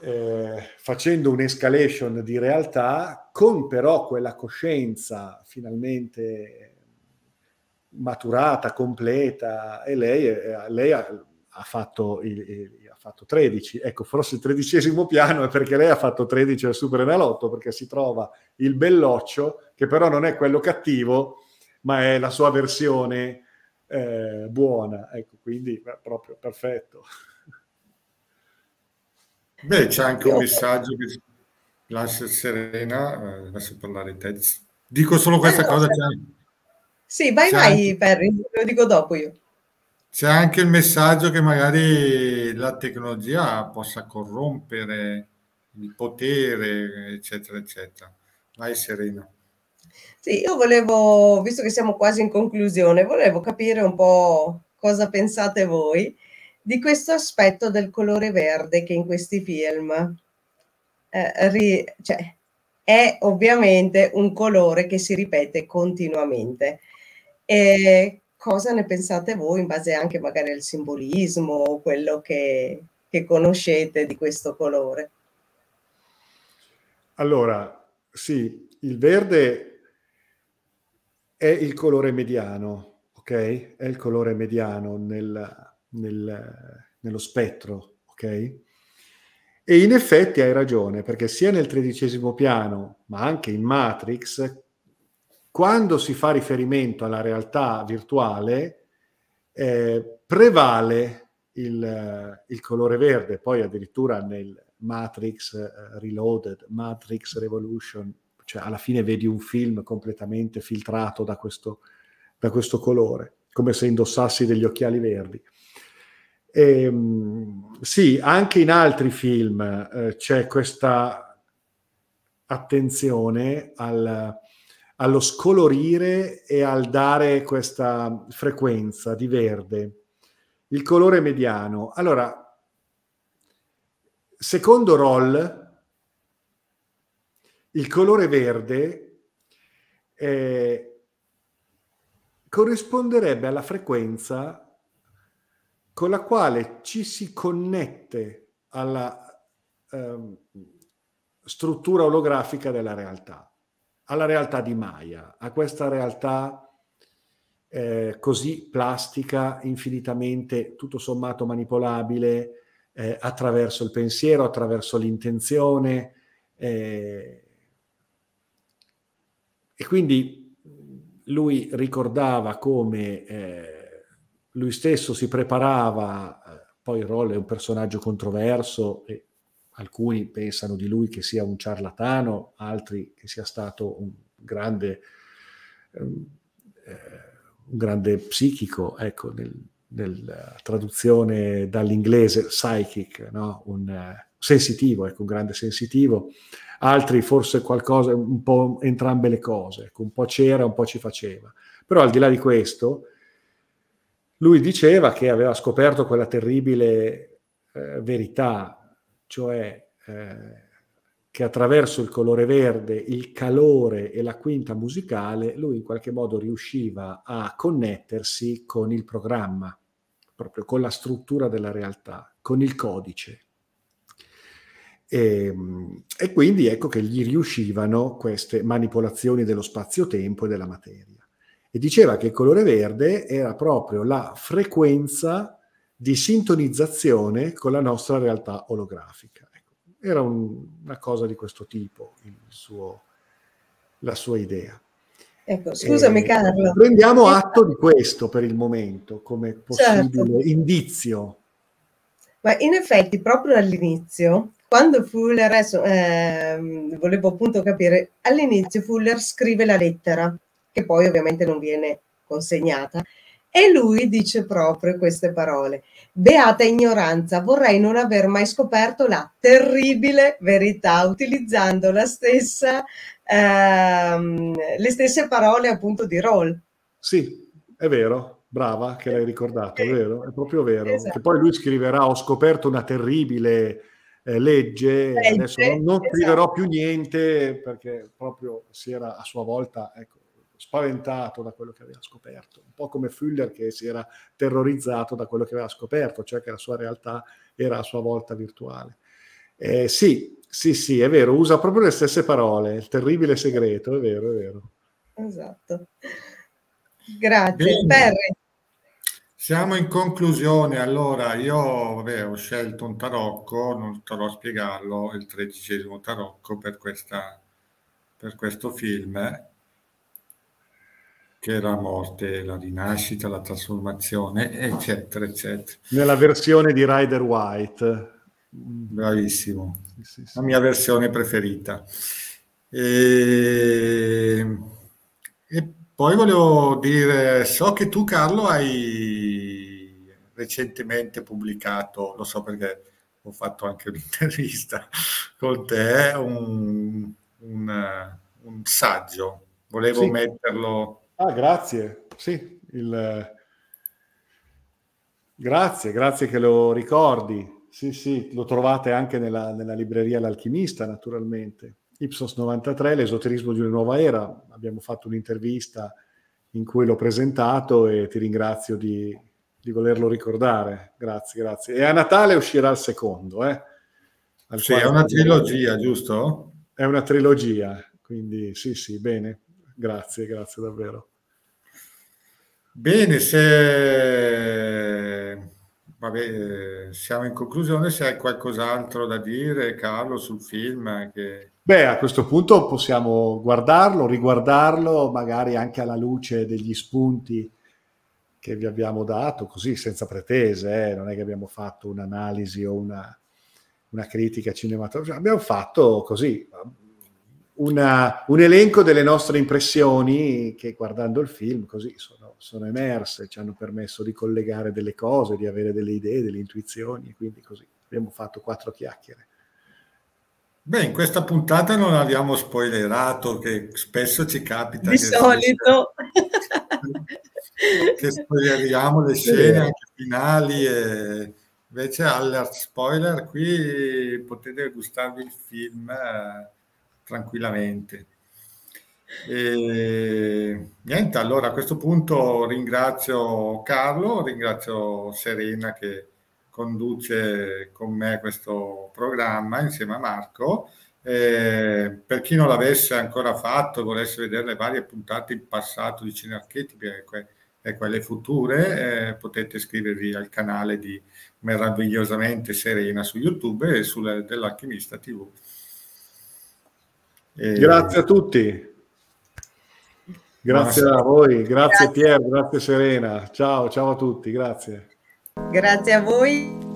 eh, facendo un'escalation di realtà con però quella coscienza finalmente maturata, completa e lei, eh, lei ha, ha, fatto il, il, ha, fatto 13, ecco forse il tredicesimo piano è perché lei ha fatto 13 al Super Enalotto perché si trova il belloccio che però non è quello cattivo ma è la sua versione eh, buona. Ecco, quindi è proprio perfetto. Beh, c'è anche un messaggio che lascia serena, eh, lascia parlare te. Dico solo questa cosa. C'è... Sì, vai, c'è vai, anche... Perry, lo dico dopo io. C'è anche il messaggio che magari la tecnologia possa corrompere il potere, eccetera, eccetera. Vai serena. Sì, io volevo, visto che siamo quasi in conclusione, volevo capire un po' cosa pensate voi di questo aspetto del colore verde che in questi film eh, ri, cioè, è ovviamente un colore che si ripete continuamente. E cosa ne pensate voi in base anche magari al simbolismo o quello che, che conoscete di questo colore? Allora, sì, il verde è il colore mediano, ok? È il colore mediano nel, nel, nello spettro, ok? E in effetti hai ragione, perché sia nel tredicesimo piano, ma anche in Matrix, quando si fa riferimento alla realtà virtuale, eh, prevale il, il, colore verde, poi addirittura nel Matrix eh, Reloaded, Matrix Revolution cioè alla fine vedi un film completamente filtrato da questo, da questo colore, come se indossassi degli occhiali verdi. E, ehm, sì, anche in altri film eh, c'è questa attenzione al, allo scolorire e al dare questa frequenza di verde. Il colore mediano. Allora, secondo Roll, il colore verde eh, corrisponderebbe alla frequenza con la quale ci si connette alla eh, struttura olografica della realtà, alla realtà di Maya, a questa realtà eh, così plastica, infinitamente, tutto sommato manipolabile, eh, attraverso il pensiero, attraverso l'intenzione, eh, e quindi lui ricordava come eh, lui stesso si preparava, eh, poi Roll è un personaggio controverso, e alcuni pensano di lui che sia un ciarlatano, altri che sia stato un grande, ehm, eh, un grande psichico, ecco, nella traduzione dall'inglese psychic, no? un eh, sensitivo, ecco, un grande sensitivo, altri forse qualcosa, un po' entrambe le cose, ecco, un po' c'era, un po' ci faceva. Però al di là di questo, lui diceva che aveva scoperto quella terribile eh, verità, cioè eh, che attraverso il colore verde, il calore e la quinta musicale, lui in qualche modo riusciva a connettersi con il programma, proprio con la struttura della realtà, con il codice. E, ehm, e, quindi ecco che gli riuscivano queste manipolazioni dello spazio-tempo e della materia. E diceva che il colore verde era proprio la frequenza di sintonizzazione con la nostra realtà olografica. Ecco, era un, una cosa di questo tipo suo, la sua idea. Ecco, scusami e, ehm, Carlo. Prendiamo atto di questo per il momento come certo. possibile certo. indizio. Ma in effetti proprio all'inizio quando Fuller, eh, volevo appunto capire, all'inizio Fuller scrive la lettera, che poi ovviamente non viene consegnata, e lui dice proprio queste parole. Beata ignoranza, vorrei non aver mai scoperto la terribile verità, utilizzando la stessa, ehm, le stesse parole appunto di Roll. Sì, è vero, brava che l'hai ricordato, è vero, è proprio vero. Esatto. Che poi lui scriverà, ho scoperto una terribile eh, legge, legge, adesso non, non esatto. più niente perché proprio si era a sua volta ecco, spaventato da quello che aveva scoperto, un po' come Fuller che si era terrorizzato da quello che aveva scoperto, cioè che la sua realtà era a sua volta virtuale. Eh, sì, sì, sì, è vero, usa proprio le stesse parole, il terribile segreto, è vero, è vero. Esatto. Grazie. Bene. Perry. Siamo in conclusione, allora io vabbè, ho scelto un tarocco, non starò a spiegarlo, il tredicesimo tarocco per, questa, per questo film che è la morte, la rinascita, la trasformazione, eccetera, eccetera. Nella versione di Rider White. Bravissimo, sì, sì, sì. la mia versione preferita. E... e poi volevo dire, so che tu Carlo hai recentemente pubblicato, lo so perché ho fatto anche un'intervista con te, un, un, un saggio. Volevo sì. metterlo. Ah, grazie. Sì, il... grazie, grazie che lo ricordi. Sì, sì, lo trovate anche nella, nella libreria L'Alchimista, naturalmente. Ipsos 93, l'esoterismo di una nuova era. Abbiamo fatto un'intervista in cui l'ho presentato e ti ringrazio di, di volerlo ricordare. Grazie, grazie. E a Natale uscirà il secondo, eh? Al sì, è una trilogia, giusto? È una trilogia, quindi sì, sì, bene. Grazie, grazie davvero. Bene, se Vabbè, siamo in conclusione, se hai qualcos'altro da dire Carlo sul film? Che... Beh, a questo punto possiamo guardarlo, riguardarlo, magari anche alla luce degli spunti che vi abbiamo dato, così senza pretese, eh? non è che abbiamo fatto un'analisi o una, una critica cinematografica, abbiamo fatto così una, un elenco delle nostre impressioni che guardando il film così sono, sono, emerse, ci hanno permesso di collegare delle cose, di avere delle idee, delle intuizioni, quindi così abbiamo fatto quattro chiacchiere. Beh, in questa puntata non abbiamo spoilerato, che spesso ci capita. Di solito. Ci... che spoileriamo le scene anche finali e invece all'art spoiler qui potete gustarvi il film eh, tranquillamente e, niente allora a questo punto ringrazio Carlo ringrazio Serena che conduce con me questo programma insieme a Marco eh, per chi non l'avesse ancora fatto volesse vedere le varie puntate in passato di Cine Archetipi ecco, e quelle future eh, potete iscrivervi al canale di Meravigliosamente Serena su YouTube e sul, dell'Alchimista TV. E... Grazie a tutti. Grazie Buonasera. a voi, grazie, grazie Pier, grazie Serena. Ciao, ciao a tutti, grazie. Grazie a voi.